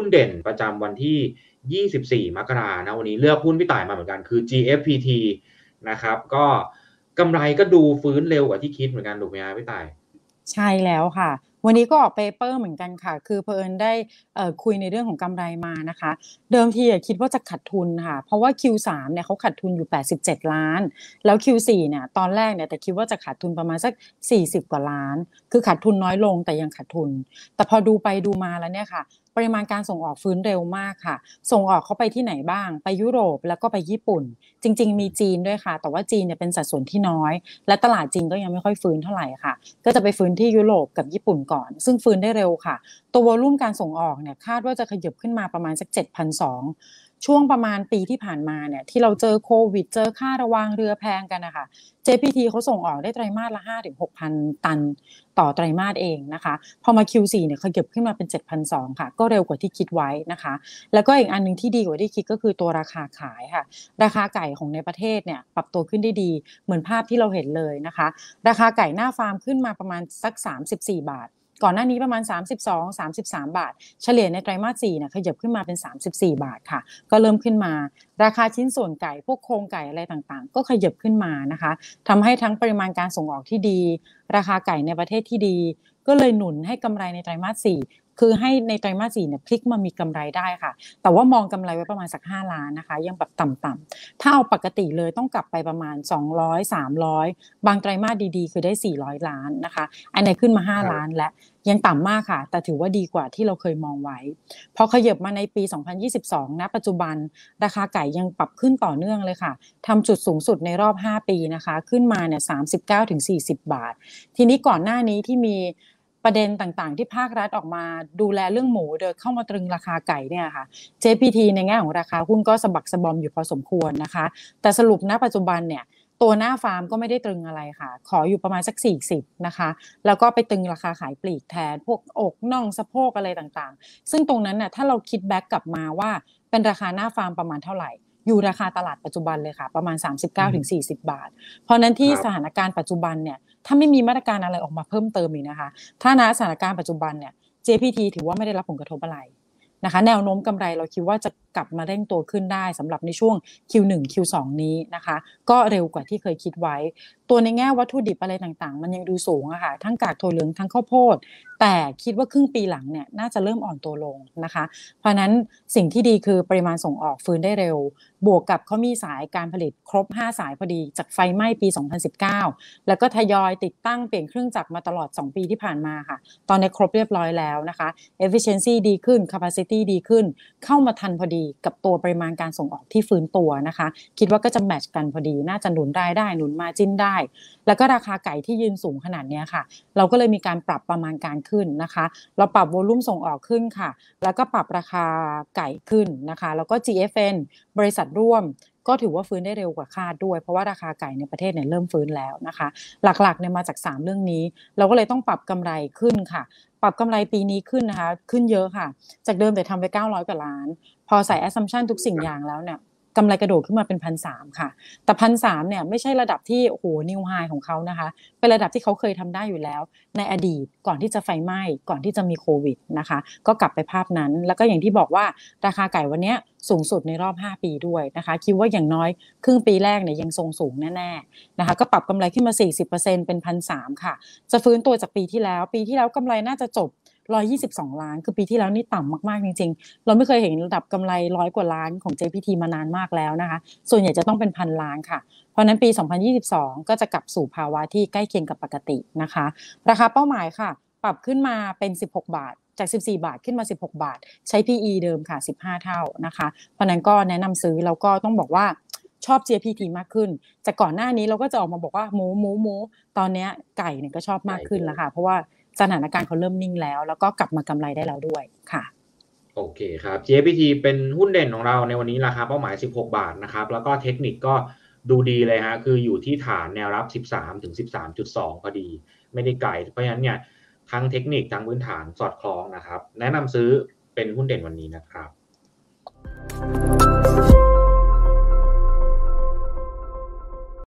ุ้นเด่นประจำวันที่ 24 มกรานะ วันนี้เลือกหุ้นพี่ต่ายมาเหมือนกัน คือ GFPT นะครับ ก็กำไรก็ดูฟื้นเร็วกว่าที่คิดเหมือนกันถูกไหมพี่ต่าย ใช่แล้วค่ะ วันนี้ก็ออกเปเปอร์เหมือนกันค่ะ คือเพอินได้คุยในเรื่องของกำไรมานะคะ เดิมทีคิดว่าจะขาดทุนค่ะ เพราะว่า Q3 เนี่ยเขาขาดทุนอยู่ 87 ล้าน แล้ว Q4 เนี่ย ตอนแรกเนี่ยแต่คิดว่าจะขาดทุนประมาณสัก 40 กว่าล้าน คือขาดทุนน้อยลงแต่ยังขาดทุน แต่พอดูไปดูมาแล้วเนี่ยค่ะปริมาณการส่งออกฟื้นเร็วมากค่ะ ส่งออกเข้าไปที่ไหนบ้าง ไปยุโรปแล้วก็ไปญี่ปุ่น จริงๆมีจีนด้วยค่ะ แต่ว่าจีนเนี่ยเป็นสัดส่วนที่น้อย และตลาดจีนก็ยังไม่ค่อยฟื้นเท่าไหร่ค่ะ ก็จะไปฟื้นที่ยุโรปกับญี่ปุ่นก่อน ซึ่งฟื้นได้เร็วค่ะ ตัววอลุ่มการส่งออกเนี่ยคาดว่าจะขยับขึ้นมาประมาณสัก7,200ช่วงประมาณปีที่ผ่านมาเนี่ยที่เราเจอโควิดเจอค่าระวางเรือแพงกันนะคะ JPT เขาส่งออกได้ไตรมาสละ5-6,000 ตันต่อไตรมาสเองนะคะพอมา Q4 เนี่ยเขาเก็บขึ้นมาเป็น 7,200ค่ะ ก็เร็วกว่าที่คิดไว้นะคะ แล้วก็อีกอันนึงที่ดีกว่าที่คิดก็คือตัวราคาขายค่ะ ราคาไก่ของในประเทศเนี่ยปรับตัวขึ้นได้ดีเหมือนภาพที่เราเห็นเลยนะคะ ราคาไก่หน้าฟาร์มขึ้นมาประมาณสัก 34 บาทก่อนหน้านี้ประมาณ 32 33 บาท เฉลี่ยในไตรมาส4นะขยับขึ้นมาเป็น 34 บาทค่ะ ก็เริ่มขึ้นมา ราคาชิ้นส่วนไก่ พวกโครงไก่อะไรต่างๆ ก็ขยับขึ้นมานะคะทำให้ทั้งปริมาณการส่งออกที่ดี ราคาไก่ในประเทศที่ดี ก็เลยหนุนให้กำไรในไตรมาส 4คือให้ในไตรมาสสี่เนี่ยพลิกมามีกำไรได้ค่ะ แต่ว่ามองกำไรไว้ประมาณสัก 5 ล้านนะคะ ยังแบบต่ำๆถ้าเอาปกติเลยต้องกลับไปประมาณ 200 300 บางไตรมาสดี ๆ คือได้ 400 ล้านนะคะอันไหนขึ้นมา 5 ล้านและยังต่ำมากค่ะ แต่ถือว่าดีกว่าที่เราเคยมองไว้พอขยับมาในปี 2022นะปัจจุบันราคาไก่ยังปรับขึ้นต่อเนื่องเลยค่ะทำจุดสูงสุดในรอบ 5 ปีนะคะ ขึ้นมาเนี่ย39-40 บาท ทีนี้ก่อนหน้านี้ที่มีประเด็นต่างๆที่ภาครัฐออกมาดูแลเรื่องหมูเดยเข้ามาตรึงราคาไก่เนี่ยค่ะ JPT ในแง่ของราคาหุ้นก็สะบักสะบอมอยู่พอสมควรนะคะ แต่สรุปณปัจจุบันเนี่ยตัวหน้าฟาร์มก็ไม่ได้ตรึงอะไรค่ะ ขออยู่ประมาณสัก40นะคะแล้วก็ไปตึงราคาขายปลีกแทน พวกอกน่องสะโพกอะไรต่างๆซึ่งตรงนั้นน่ะถ้าเราคิดแบ็กกลับมาว่าเป็นราคาหน้าฟาร์มประมาณเท่าไหร่อยู่ราคาตลาดปัจจุบันเลยค่ะ ประมาณ 39-40 บาท เพราะนั้นที่สถานการณ์ปัจจุบันเนี่ยถ้าไม่มีมาตรการอะไรออกมาเพิ่มเติมอีกนะคะ ถ้านาสถานการณ์ปัจจุบันเนี่ย JPT ถือว่าไม่ได้รับผลกระทบอะไรนะคะ แนวโน้มกำไรเราคิดว่าจะกลับมาเร่งตัวขึ้นได้สำหรับในช่วง Q1 Q2 นี้นะคะ ก็เร็วกว่าที่เคยคิดไว้ตัวในแง่วัตถุดิบอะไรต่างๆ มันยังดูสูงอะค่ะ ทั้งกากถั่วเหลือง ทั้งข้าวโพด แต่คิดว่าครึ่งปีหลังเนี่ยน่าจะเริ่มอ่อนตัวลงนะคะ เพราะนั้นสิ่งที่ดีคือปริมาณส่งออกฟื้นได้เร็ว บวกกับเขามีสายการผลิตครบ 5 สายพอดีจากไฟไหม้ปี 2019 แล้วก็ทยอยติดตั้งเปลี่ยนเครื่องจักรมาตลอด 2 ปีที่ผ่านมาค่ะ ตอนนี้ครบเรียบร้อยแล้วนะคะ efficiency ดีขึ้น capacity ดีขึ้น เข้ามาทันพอดีกับตัวปริมาณการส่งออกที่ฟื้นตัวนะคะ คิดว่าก็จะแมทช์กันพอดี น่าจะหนุนรายได้หนุนมาจิ้นได้แล้วก็ราคาไก่ที่ยืนสูงขนาดนี้ค่ะ เราก็เลยมีการปรับประมาณการขึ้นนะคะ เราปรับโวลุ่มส่งออกขึ้นค่ะแล้วก็ปรับราคาไก่ขึ้นนะคะ แล้วก็ GFN บริษัทร่วมก็ถือว่าฟื้นได้เร็วกว่าคาดด้วย เพราะว่าราคาไก่ในประเทศเนี่ยเริ่มฟื้นแล้วนะคะ หลักๆเนี่ยมาจาก 3 เรื่องนี้เราก็เลยต้องปรับกำไรขึ้นค่ะ ปรับกำไรปีนี้ขึ้นนะคะ ขึ้นเยอะค่ะจากเดิมแต่ทำไป900กว่าล้าน พอใส่แอสซัมชันทุกสิ่งอย่างแล้วเนี่ยกำไรกระโดดขึ้นมาเป็นพันสามค่ะ แต่พันสามเนี่ยไม่ใช่ระดับที่โอ้โหนิวไฮของเขานะคะ เป็นระดับที่เขาเคยทำได้อยู่แล้วในอดีตก่อนที่จะไฟไหม้ ก่อนที่จะมีโควิดนะคะ ก็กลับไปภาพนั้นแล้วก็อย่างที่บอกว่าราคาไก่วันนี้สูงสุดในรอบ 5 ปีด้วยนะคะ คิดว่าอย่างน้อยครึ่งปีแรกเนี่ยยังทรงสูงแน่ๆนะคะก็ปรับกำไรขึ้นมา 40%เป็นพันสค่ะ จะฟื้นตัวจากปีที่แล้ว ปีที่แล้วกำไรน่าจะจบร้อยี่สิบสองล้าน คือปีที่แล้วนี่ต่ำมากๆจริงๆ เราไม่เคยเห็นระดับกำไรร้อยกว่าล้านของ JPT มานานมากแล้วนะคะ ส่วนใหญ่จะต้องเป็นพันล้านค่ะ เพราะนั้นปี 2022 ก็จะกลับสู่ภาวะที่ใกล้เคียงกับปกตินะคะราคาเป้าหมายค่ะ ปรับขึ้นมาเป็น 16 บาทจาก 14 บาทขึ้นมา 16 บาทใช้ PE เดิมค่ะ 15 เท่านะคะเพราะนั้นก็แนะนำซื้อแล้วก็ต้องบอกว่าชอบ JPT มากขึ้นแต่ก่อนหน้านี้เราก็จะออกมาบอกว่าหมูหมูหมูตอนนี้ไก่เนี่ยก็ชอบมากขึ้นแล้วค่ะเพราะว่าสถานการณ์เขาเริ่มนิ่งแล้ว แล้วก็กลับมากำไรได้แล้วด้วยค่ะโอเคครับ JPT เป็นหุ้นเด่นของเราในวันนี้ราคาเป้าหมาย 16 บาทนะครับ แล้วก็เทคนิคก็ดูดีเลยฮะคืออยู่ที่ฐานแนวรับ 13 ถึง 13.2 พอดี ไม่ได้ไกลเพราะฉะนั้นเนี่ยทั้งเทคนิคทั้งพื้นฐานสอดคล้องนะครับ แนะนำซื้อเป็นหุ้นเด่นวันนี้นะครับ